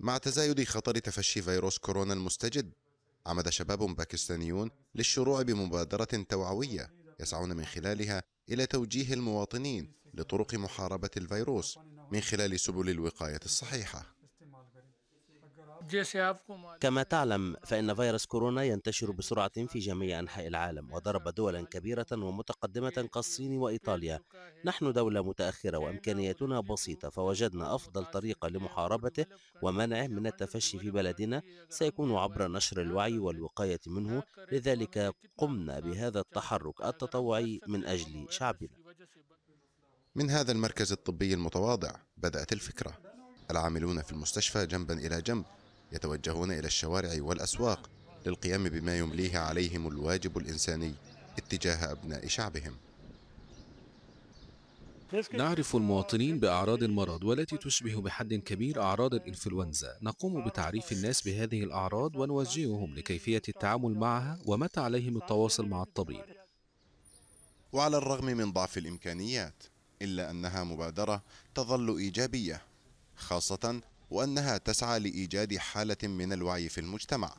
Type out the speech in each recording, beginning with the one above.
مع تزايد خطر تفشي فيروس كورونا المستجد عمد شباب باكستانيون للشروع بمبادرة توعوية يسعون من خلالها إلى توجيه المواطنين لطرق محاربة الفيروس من خلال سبل الوقاية الصحيحة كما تعلم فإن فيروس كورونا ينتشر بسرعة في جميع أنحاء العالم وضرب دولا كبيرة ومتقدمة كالصين وإيطاليا نحن دولة متأخرة وإمكانياتنا بسيطة فوجدنا أفضل طريقة لمحاربته ومنعه من التفشي في بلدنا سيكون عبر نشر الوعي والوقاية منه لذلك قمنا بهذا التحرك التطوعي من أجل شعبنا من هذا المركز الطبي المتواضع بدأت الفكرة العاملون في المستشفى جنبا إلى جنب يتوجهون إلى الشوارع والأسواق للقيام بما يمليه عليهم الواجب الإنساني اتجاه أبناء شعبهم نعرف المواطنين بأعراض المرض والتي تشبه بحد كبير أعراض الإنفلونزا نقوم بتعريف الناس بهذه الأعراض ونوجههم لكيفية التعامل معها ومتى عليهم التواصل مع الطبيب وعلى الرغم من ضعف الإمكانيات إلا أنها مبادرة تظل إيجابية خاصة وأنها تسعى لإيجاد حالة من الوعي في المجتمع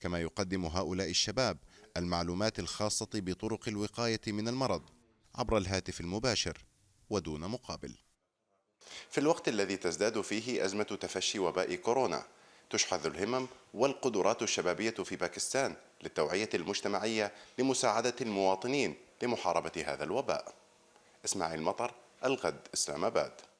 كما يقدم هؤلاء الشباب المعلومات الخاصة بطرق الوقاية من المرض عبر الهاتف المباشر ودون مقابل في الوقت الذي تزداد فيه أزمة تفشي وباء كورونا تشحذ الهمم والقدرات الشبابية في باكستان للتوعية المجتمعية لمساعدة المواطنين لمحاربة هذا الوباء إسماعيل مطر الغد إسلام آباد